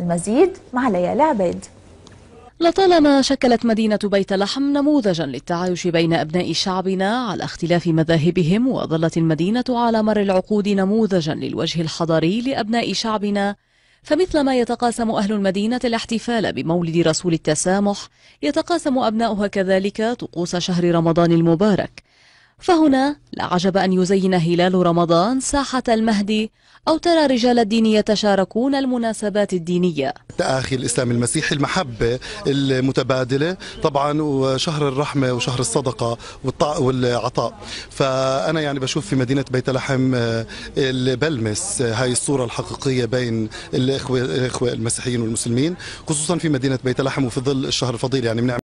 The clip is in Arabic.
المزيد مع ليالى عبيد لطالما شكلت مدينة بيت لحم نموذجا للتعايش بين أبناء شعبنا على اختلاف مذاهبهم وظلت المدينة على مر العقود نموذجا للوجه الحضاري لأبناء شعبنا فمثلما يتقاسم أهل المدينة الاحتفال بمولد رسول التسامح يتقاسم أبناؤها كذلك طقوس شهر رمضان المبارك فهنا لا عجب أن يزين هلال رمضان ساحة المهدي أو ترى رجال الدين يتشاركون المناسبات الدينية تآخي الإسلام المسيحي المحبة المتبادلة طبعا وشهر الرحمة وشهر الصدقة والعطاء فأنا يعني بشوف في مدينة بيت لحم آه، اللي بلمس آه، هاي الصورة الحقيقية بين الإخوة, الإخوة المسيحيين والمسلمين خصوصا في مدينة بيت لحم وفي ظل الشهر الفضيل يعني بنعمل